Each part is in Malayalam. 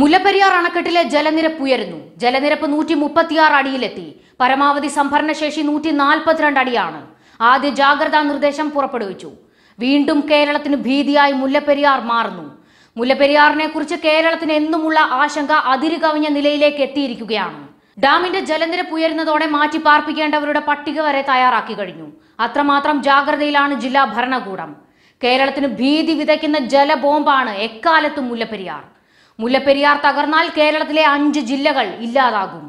മുല്ലപ്പെരിയാർ അണക്കെട്ടിലെ ജലനിരപ്പ് ഉയരുന്നു ജലനിരപ്പ് നൂറ്റി മുപ്പത്തിയാറ് അടിയിലെത്തി പരമാവധി സംഭരണശേഷി നൂറ്റി നാൽപ്പത്തിരണ്ട് അടിയാണ് ആദ്യ ജാഗ്രതാ നിർദ്ദേശം പുറപ്പെടുവിച്ചു വീണ്ടും കേരളത്തിന് ഭീതിയായി മുല്ലപ്പെരിയാർ മാറുന്നു മുല്ലപ്പെരിയാറിനെ കുറിച്ച് കേരളത്തിന് എന്നുമുള്ള ആശങ്ക അതിരുകവിഞ്ഞ നിലയിലേക്ക് എത്തിയിരിക്കുകയാണ് ഡാമിന്റെ ജലനിരപ്പ് ഉയരുന്നതോടെ മാറ്റി പാർപ്പിക്കേണ്ടവരുടെ പട്ടിക വരെ തയ്യാറാക്കി കഴിഞ്ഞു അത്രമാത്രം ജാഗ്രതയിലാണ് ജില്ലാ ഭരണകൂടം കേരളത്തിന് ഭീതി വിതയ്ക്കുന്ന ജലബോംബാണ് എക്കാലത്തും മുല്ലപ്പെരിയാർ മുല്ലപ്പെരിയാർ തകർന്നാൽ കേരളത്തിലെ അഞ്ച് ജില്ലകൾ ഇല്ലാതാകും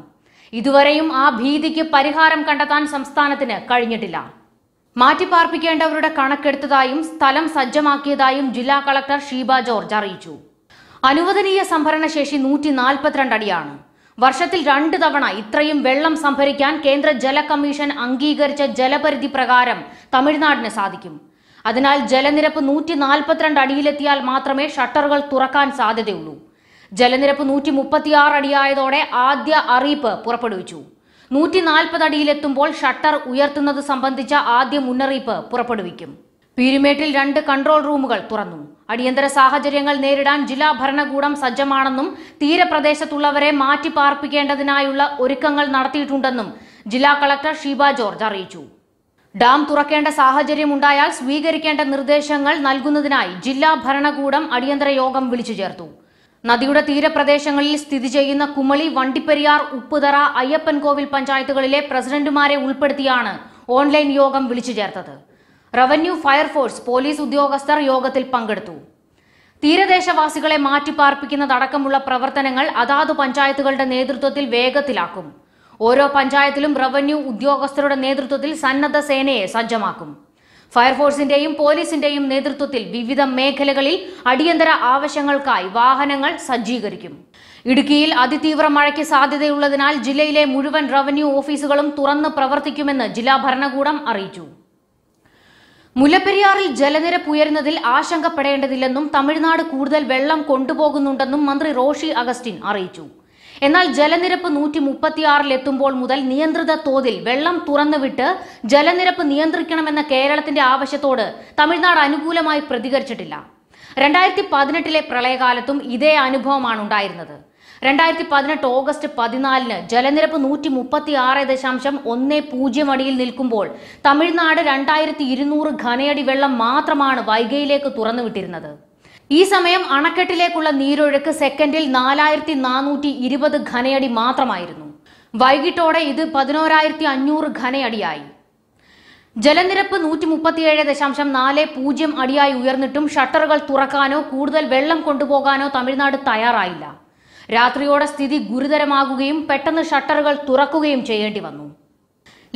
ഇതുവരെയും ആ ഭീതിക്ക് പരിഹാരം കണ്ടെത്താൻ സംസ്ഥാനത്തിന് കഴിഞ്ഞിട്ടില്ല മാറ്റിപ്പാർപ്പിക്കേണ്ടവരുടെ കണക്കെടുത്തതായും സ്ഥലം സജ്ജമാക്കിയതായും ജില്ലാ കളക്ടർ ഷീബ ജോർജ് അറിയിച്ചു അനുവദനീയ സംഭരണശേഷി നൂറ്റി നാൽപ്പത്തിരണ്ട് അടിയാണ് വർഷത്തിൽ രണ്ട് തവണ ഇത്രയും വെള്ളം സംഭരിക്കാൻ കേന്ദ്ര ജല കമ്മീഷൻ അംഗീകരിച്ച ജലപരിധി പ്രകാരം തമിഴ്നാടിന് സാധിക്കും അതിനാൽ ജലനിരപ്പ് നൂറ്റി നാൽപ്പത്തിരണ്ട് അടിയിലെത്തിയാൽ മാത്രമേ ഷട്ടറുകൾ തുറക്കാൻ സാധ്യതയുള്ളൂ ജലനിരപ്പ് നൂറ്റി മുപ്പത്തിയാറ് അടിയായതോടെ ആദ്യ അറിയിപ്പ് പുറപ്പെടുവിച്ചു നൂറ്റി നാൽപ്പത് അടിയിലെത്തുമ്പോൾ ഷട്ടർ ഉയർത്തുന്നത് സംബന്ധിച്ച ആദ്യ മുന്നറിയിപ്പ് പുറപ്പെടുവിക്കും പീരുമേട്ടിൽ രണ്ട് കൺട്രോൾ റൂമുകൾ തുറന്നു അടിയന്തര സാഹചര്യങ്ങൾ നേരിടാൻ ജില്ലാ ഭരണകൂടം സജ്ജമാണെന്നും തീരപ്രദേശത്തുള്ളവരെ മാറ്റിപ്പാർപ്പിക്കേണ്ടതിനായുള്ള ഒരുക്കങ്ങൾ നടത്തിയിട്ടുണ്ടെന്നും ജില്ലാ കളക്ടർ ഷീബ ജോർജ് അറിയിച്ചു ഡാം തുറക്കേണ്ട സാഹചര്യമുണ്ടായാൽ സ്വീകരിക്കേണ്ട നിർദ്ദേശങ്ങൾ നൽകുന്നതിനായി ജില്ലാ ഭരണകൂടം അടിയന്തര യോഗം വിളിച്ചു ചേർത്തു നദിയുടെ തീരപ്രദേശങ്ങളിൽ സ്ഥിതി ചെയ്യുന്ന കുമളി വണ്ടിപ്പെരിയാർ ഉപ്പുതറ അയ്യപ്പൻകോവിൽ പഞ്ചായത്തുകളിലെ പ്രസിഡന്റുമാരെ ഉൾപ്പെടുത്തിയാണ് ഓൺലൈൻ യോഗം വിളിച്ചു ചേർത്തത് റവന്യൂ ഫയർഫോഴ്സ് പോലീസ് ഉദ്യോഗസ്ഥർ യോഗത്തിൽ പങ്കെടുത്തു തീരദേശവാസികളെ മാറ്റിപ്പാർപ്പിക്കുന്നതടക്കമുള്ള പ്രവർത്തനങ്ങൾ അതാതു പഞ്ചായത്തുകളുടെ നേതൃത്വത്തിൽ വേഗത്തിലാക്കും ഓരോ പഞ്ചായത്തിലും റവന്യൂ ഉദ്യോഗസ്ഥരുടെ നേതൃത്വത്തിൽ സന്നദ്ധ സേനയെ സജ്ജമാക്കും ഫയർഫോഴ്സിന്റെയും പോലീസിന്റെയും നേതൃത്വത്തിൽ വിവിധ മേഖലകളിൽ അടിയന്തര ആവശ്യങ്ങൾക്കായി വാഹനങ്ങൾ സജ്ജീകരിക്കും ഇടുക്കിയിൽ അതിതീവ്ര മഴയ്ക്ക് സാധ്യതയുള്ളതിനാൽ ജില്ലയിലെ മുഴുവൻ റവന്യൂ ഓഫീസുകളും തുറന്ന് പ്രവർത്തിക്കുമെന്ന് ജില്ലാ ഭരണകൂടം അറിയിച്ചു മുല്ലപ്പെരിയാറിൽ ജലനിരപ്പ് ഉയരുന്നതിൽ ആശങ്കപ്പെടേണ്ടതില്ലെന്നും തമിഴ്നാട് കൂടുതൽ വെള്ളം കൊണ്ടുപോകുന്നുണ്ടെന്നും മന്ത്രി റോഷി അഗസ്റ്റിൻ അറിയിച്ചു എന്നാൽ ജലനിരപ്പ് നൂറ്റി മുപ്പത്തിയാറിലെത്തുമ്പോൾ മുതൽ നിയന്ത്രിത തോതിൽ വെള്ളം തുറന്നുവിട്ട് ജലനിരപ്പ് നിയന്ത്രിക്കണമെന്ന കേരളത്തിന്റെ ആവശ്യത്തോട് തമിഴ്നാട് അനുകൂലമായി പ്രതികരിച്ചിട്ടില്ല രണ്ടായിരത്തി പതിനെട്ടിലെ പ്രളയകാലത്തും ഇതേ അനുഭവമാണ് ഉണ്ടായിരുന്നത് രണ്ടായിരത്തി പതിനെട്ട് ഓഗസ്റ്റ് പതിനാലിന് ജലനിരപ്പ് നൂറ്റി മുപ്പത്തി ആറ് ദശാംശം ഒന്ന് പൂജ്യം അടിയിൽ നിൽക്കുമ്പോൾ തമിഴ്നാട് രണ്ടായിരത്തി ഇരുന്നൂറ് ഘനയടി വെള്ളം മാത്രമാണ് വൈഗയിലേക്ക് തുറന്നുവിട്ടിരുന്നത് ഈ സമയം അണക്കെട്ടിലേക്കുള്ള നീരൊഴുക്ക് സെക്കൻഡിൽ നാലായിരത്തി നാനൂറ്റി ഇരുപത് ഘനയടി മാത്രമായിരുന്നു വൈകിട്ടോടെ ഇത് പതിനോരായിരത്തി അഞ്ഞൂറ് ഘനയടിയായി ജലനിരപ്പ് നൂറ്റി മുപ്പത്തിയേഴ് ദശാംശം നാല് പൂജ്യം അടിയായി ഉയർന്നിട്ടും ഷട്ടറുകൾ തുറക്കാനോ കൂടുതൽ വെള്ളം കൊണ്ടുപോകാനോ തമിഴ്നാട് തയ്യാറായില്ല രാത്രിയോടെ സ്ഥിതി ഗുരുതരമാകുകയും പെട്ടെന്ന് ഷട്ടറുകൾ തുറക്കുകയും ചെയ്യേണ്ടി വന്നു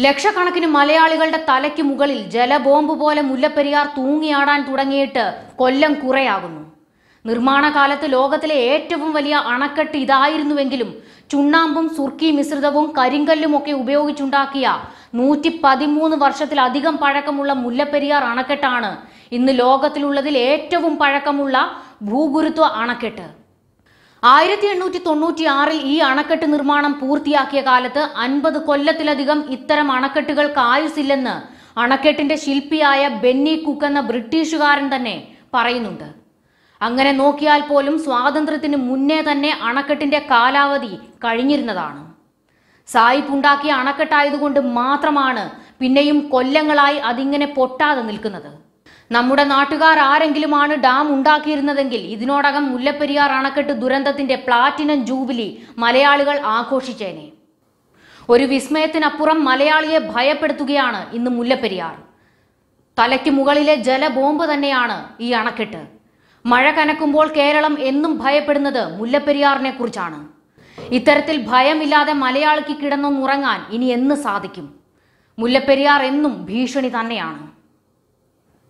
ലക്ഷക്കണക്കിന് മലയാളികളുടെ തലയ്ക്ക് മുകളിൽ ജലബോംബ് പോലെ മുല്ലപ്പെരിയാർ തൂങ്ങിയാടാൻ തുടങ്ങിയിട്ട് കൊല്ലം കുറയാകുന്നു നിർമ്മാണ കാലത്ത് ലോകത്തിലെ ഏറ്റവും വലിയ അണക്കെട്ട് ഇതായിരുന്നുവെങ്കിലും ചുണ്ണാമ്പും സുർക്കി മിശ്രിതവും കരിങ്കല്ലും ഒക്കെ ഉപയോഗിച്ചുണ്ടാക്കിയ നൂറ്റി പതിമൂന്ന് വർഷത്തിലധികം പഴക്കമുള്ള മുല്ലപ്പെരിയാർ അണക്കെട്ടാണ് ഇന്ന് ലോകത്തിലുള്ളതിൽ ഏറ്റവും പഴക്കമുള്ള ഭൂഗുരുത്വ അണക്കെട്ട് ആയിരത്തി എണ്ണൂറ്റി തൊണ്ണൂറ്റി ആറിൽ ഈ അണക്കെട്ട് നിർമ്മാണം പൂർത്തിയാക്കിയ കാലത്ത് അൻപത് കൊല്ലത്തിലധികം ഇത്തരം അണക്കെട്ടുകൾ കായുസില്ലെന്ന് അണക്കെട്ടിന്റെ ശില്പിയായ ബെന്നി കുക്ക് എന്ന ബ്രിട്ടീഷുകാരൻ തന്നെ പറയുന്നുണ്ട് അങ്ങനെ നോക്കിയാൽ പോലും സ്വാതന്ത്ര്യത്തിന് മുന്നേ തന്നെ അണക്കെട്ടിന്റെ കാലാവധി കഴിഞ്ഞിരുന്നതാണ് സായിപ്പ് ഉണ്ടാക്കിയ അണക്കെട്ടായതുകൊണ്ട് മാത്രമാണ് പിന്നെയും കൊല്ലങ്ങളായി അതിങ്ങനെ പൊട്ടാതെ നിൽക്കുന്നത് നമ്മുടെ നാട്ടുകാർ ആരെങ്കിലുമാണ് ഡാം ഉണ്ടാക്കിയിരുന്നതെങ്കിൽ ഇതിനോടകം മുല്ലപ്പെരിയാർ അണക്കെട്ട് ദുരന്തത്തിന്റെ പ്ലാറ്റിനം ജൂബിലി മലയാളികൾ ആഘോഷിച്ചേനെ ഒരു വിസ്മയത്തിനപ്പുറം മലയാളിയെ ഭയപ്പെടുത്തുകയാണ് ഇന്ന് മുല്ലപ്പെരിയാർ തലയ്ക്ക് മുകളിലെ ജലബോംബ് തന്നെയാണ് ഈ അണക്കെട്ട് മഴ കനക്കുമ്പോൾ കേരളം എന്നും ഭയപ്പെടുന്നത് മുല്ലപ്പെരിയാറിനെ കുറിച്ചാണ് ഇത്തരത്തിൽ ഭയമില്ലാതെ മലയാളിക്ക് കിടന്നൊന്നുറങ്ങാൻ ഇനി എന്ന് സാധിക്കും മുല്ലപ്പെരിയാർ എന്നും ഭീഷണി തന്നെയാണ്